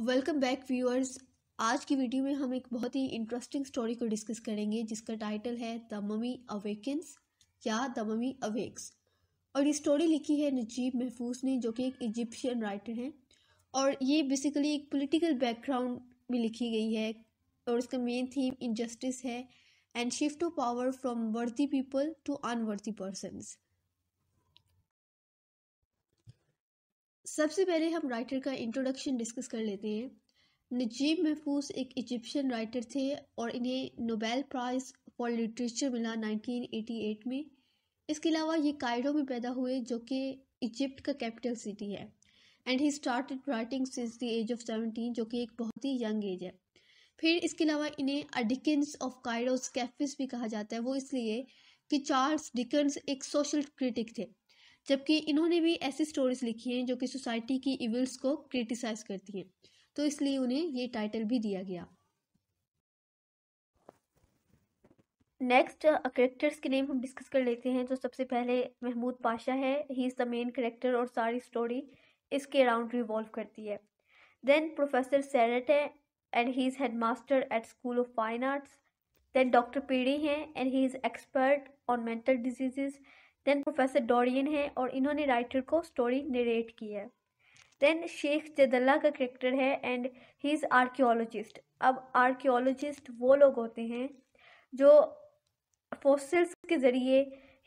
welcome back viewers आज की video में हम एक बहुत ही इंटरेस्टिंग स्टोरी को डिस्कस करेंगे जिसका टाइटल है द ममी अवेकन्स या द ममी अवेक्स और ये स्टोरी लिखी है नजीब महफूज ने जो कि एक इजिप्शियन राइटर हैं और ये बेसिकली एक पॉलिटिकल बैकग्राउंड में लिखी गई है और इसका मेन थीम इनजस्टिस है and shift to power from worthy people to unworthy persons सबसे पहले हम राइटर का इंट्रोडक्शन डिस्कस कर लेते हैं नजीब महफूज एक इजिप्शियन राइटर थे और इन्हें नोबेल प्राइज़ फॉर लिटरेचर मिला 1988 में इसके अलावा ये कायरो में पैदा हुए जो कि इजिप्ट का कैपिटल सिटी है and he started writing since the age of seventeen जो कि एक बहुत ही यंग एज है फिर इसके अलावा इन्हें अडिकन्स ऑफ कायडोस कैफिस भी कहा जाता है वो इसलिए कि चार्ल्स डिकन्स एक सोशल क्रिटिक थे जबकि इन्होंने भी ऐसी स्टोरीज लिखी हैं जो कि सोसाइटी की इविल्स को क्रिटिसाइज करती हैं तो इसलिए उन्हें ये टाइटल भी दिया गया नेक्स्ट करेक्टर्स के नेम हम डिस्कस कर लेते हैं तो सबसे पहले महमूद पाशा है he is the main character और सारी स्टोरी इसके अराउंड रिवॉल्व करती है देन प्रोफेसर सैरट है and he is head master at school of fine arts then doctor पीडी हैं and he is expert on mental disease then professor Dorian है और इन्होंने राइटर को स्टोरी नरेट की है देन शेख जदल्ला का करेक्टर है एंड ही इज़ आर्कियोलॉजिस्ट अब आर्कियोलॉजिस्ट वो लोग होते हैं जो फोसल्स के ज़रिए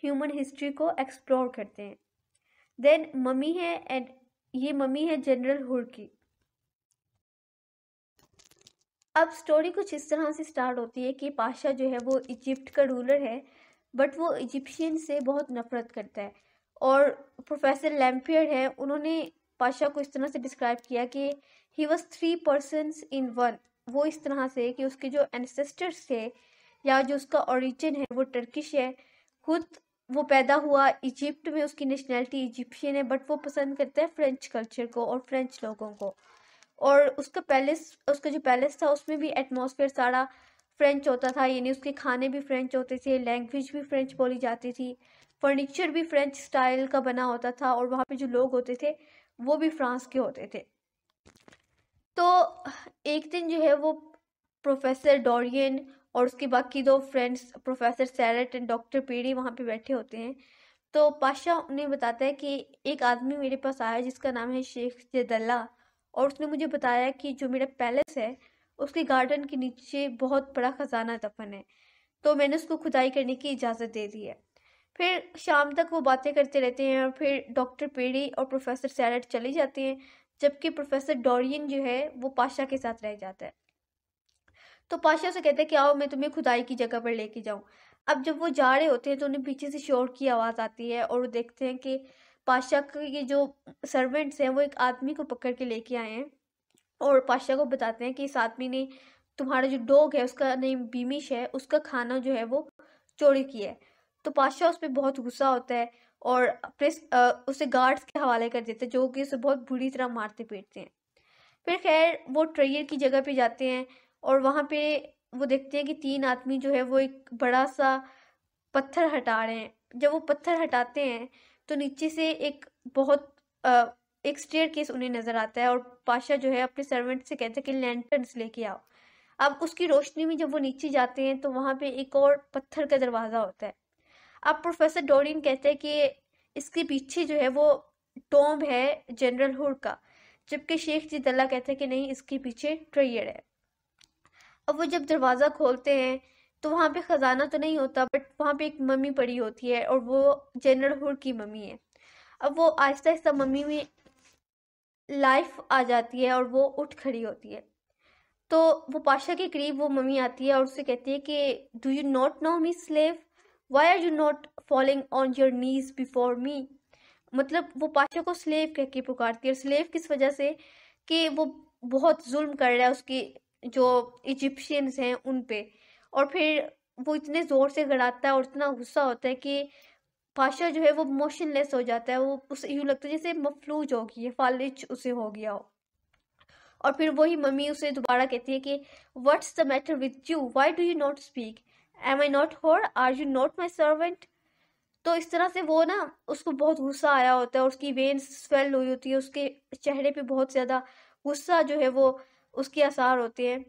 ह्यूमन हिस्ट्री को एक्सप्लोर करते हैं देन मम्मी है एंड ये मम्मी है जनरल हुड की अब स्टोरी कुछ इस तरह से स्टार्ट होती है कि पाशा जो है वो इजिप्ट का रूलर है बट वो इजिप्शियन से बहुत नफरत करता है और प्रोफेसर लैम्पियर हैं उन्होंने पाशा को इस तरह से डिस्क्राइब किया कि he was three persons in one वो इस तरह से कि उसके जो एनसेस्टर्स थे या जो उसका ओरिजिन है वो टर्किश है खुद वो पैदा हुआ इजिप्ट में उसकी नेशनैलिटी इजिप्शियन है बट वो पसंद करता है फ्रेंच कल्चर को और फ्रेंच लोगों को और उसका पैलेस उसका जो पैलेस था उसमें भी एटमॉस्फेयर सारा फ्रेंच होता था यानी उसके खाने भी फ्रेंच होते थे लैंग्वेज भी फ्रेंच बोली जाती थी फर्नीचर भी फ्रेंच स्टाइल का बना होता था और वहाँ पे जो लोग होते थे वो भी फ्रांस के होते थे तो एक दिन जो है वो प्रोफेसर डोरियन और उसके बाकी दो फ्रेंड्स प्रोफेसर सैरट एंड डॉक्टर पीडी वहाँ पे बैठे होते हैं तो पाशा उन्हें बताता है कि एक आदमी मेरे पास आया जिसका नाम है शेख जदल्ला और उसने मुझे बताया कि जो मेरा पैलेस है उसके गार्डन के नीचे बहुत बड़ा ख़जाना दफन है तो मैंने उसको खुदाई करने की इजाज़त दे दी है फिर शाम तक वो बातें करते रहते हैं और फिर डॉक्टर पेड़ी और प्रोफेसर सैलट चले जाते हैं जबकि प्रोफेसर डोरियन जो है वो पाशा के साथ रह जाता है तो पाशा उसे कहते हैं कि आओ मैं तुम्हें खुदाई की जगह पर लेके जाऊँ अब जब वो जा रहे होते हैं तो उन्हें पीछे से शोर की आवाज़ आती है और वो देखते हैं कि पाशा के जो सर्वेंट्स हैं वो एक आदमी को पकड़ के लेके आए हैं और पाशा को बताते हैं कि इस आदमी ने तुम्हारा जो डॉग है उसका नेम बीमिश है उसका खाना जो है वो चोरी किया है तो पाशा उस पर बहुत गुस्सा होता है और प्रेस उसे गार्ड्स के हवाले कर देते हैं जो कि उसे बहुत बुरी तरह मारते पीटते हैं फिर खैर वो ट्रेयर की जगह पे जाते हैं और वहाँ पे वो देखते हैं कि तीन आदमी जो है वो एक बड़ा सा पत्थर हटा रहे हैं जब वो पत्थर हटाते हैं तो नीचे से एक बहुत आ, एक स्टेयर केस उन्हें नजर आता है और पाशा जो है अपने सर्वेंट से कहते हैं कि लैंटर्स लेके आओ अब उसकी रोशनी में जब वो नीचे जाते हैं तो वहां पे एक और पत्थर का दरवाज़ा होता है अब प्रोफेसर डोरिन कहते हैं कि इसके पीछे जो है वो टोम है जनरल हुड का जबकि शेख जिदल्ला कहते हैं कि नहीं इसके पीछे ट्रेयर है अब वो जब दरवाज़ा खोलते हैं तो वहां पे ख़जाना तो नहीं होता बट वहां पे एक मम्मी पड़ी होती है और वो जनरल हुड की मम्मी है अब वो आहिस्ता आहिस्ता मम्मी में लाइफ आ जाती है और वो उठ खड़ी होती है तो वो पाशा के करीब वो मम्मी आती है और उसे कहती है कि do you not know me slave why are you not following on your knees before me मतलब वो पाशा को स्लेव कह के पुकारती है और स्लेव किस वजह से कि वो बहुत जुल्म कर रहा है उसकी जो इजिप्शियंस हैं उन पे और फिर वो इतने ज़ोर से गड़ाता है और इतना गुस्सा होता है कि पाशा जो है वो मोशनलेस हो जाता है वो उसे यूँ लगता है जैसे मफलूज हो गई है फालिज उसे हो गया हो और फिर वही मम्मी उसे दोबारा कहती है कि what's the matter with you why do you not speak am I not whore are you not my servant तो इस तरह से वो ना उसको बहुत गुस्सा आया होता है उसकी वेन्स स्वेल हुई होती है उसके चेहरे पे बहुत ज़्यादा गुस्सा जो है वो उसके आसार होते हैं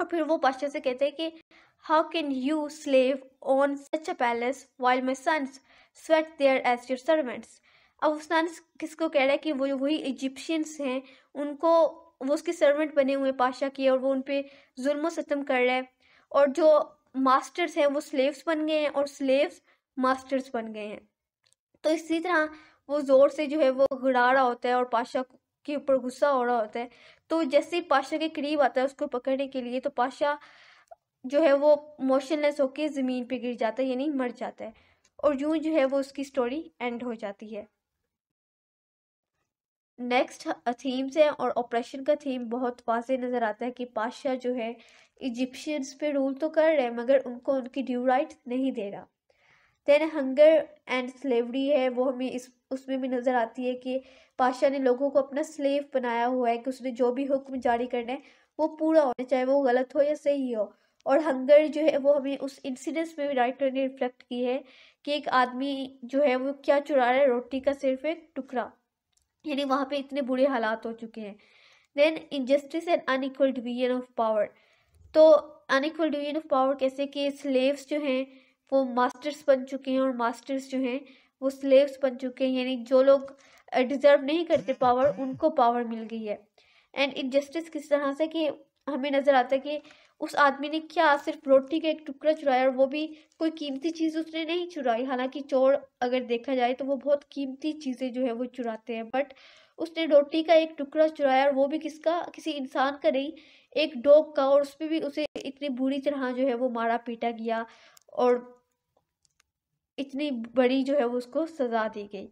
और फिर वो पाशा से कहते हैं कि how can you slave on such a palace while my sons sweat there as your servants अब उस्तान किसको कह रहा है कि वो वही इजिप्शियंस हैं उनको वो उसके सर्वेंट बने हुए पाशा की और वो उन पर जुल्म सितम कर रहा है और जो मास्टर्स हैं वो स्लेव्स बन गए हैं और स्लेव्स मास्टर्स बन गए हैं तो इसी तरह वो ज़ोर से जो है वो घुड़ा रहा होता है और पाशा के ऊपर गुस्सा हो रहा होता है तो जैसे ही पाशा के करीब आता है उसको पकड़ने के लिए तो पाशा जो है वो मोशनलेस होकर ज़मीन पे गिर जाता है यानी मर जाता है और यूं जो है वो उसकी स्टोरी एंड हो जाती है नेक्स्ट थीम्स हैं और ऑपरेशन का थीम बहुत वाजे नज़र आता है कि पाशाह जो है इजिप्शियंस पे रूल तो कर रहे हैं मगर उनको उनकी ड्यू राइट नहीं दे रहा देन हंगर एंड स्लेवरी है वो हमें इस उसमें भी नज़र आती है कि पाशाह ने लोगों को अपना स्लेव बनाया हुआ है कि उसने जो भी हुक्म जारी करना है वो पूरा होना चाहे वो गलत हो या सही हो और हंगर जो है वो हमें उस इंसिडेंस में भी राइटर ने रिफ्लेक्ट की है कि एक आदमी जो है वो क्या चुरा रहा है रोटी का सिर्फ एक टुकड़ा यानी वहाँ पे इतने बुरे हालात हो चुके हैं then injustice and unequal division of power तो अनइक्वल डिवीजन ऑफ पावर कैसे कि स्लेव्स जो हैं वो मास्टर्स बन चुके हैं और मास्टर्स जो हैं वो स्लेव्स बन चुके हैं यानी जो लोग डिज़र्व नहीं करते पावर उनको पावर मिल गई है एंड इनजस्टिस किस तरह से कि हमें नज़र आता है कि उस आदमी ने क्या सिर्फ रोटी का एक टुकड़ा चुराया और वो भी कोई कीमती चीज़ उसने नहीं चुराई हालांकि चोर अगर देखा जाए तो वो बहुत कीमती चीज़ें जो है वो चुराते हैं बट उसने रोटी का एक टुकड़ा चुराया और वो भी किसका किसी इंसान का नहीं एक डॉग का और उसमें भी उसे इतनी बुरी तरह जो है वो मारा पीटा गया और इतनी बड़ी जो है वो उसको सज़ा दी गई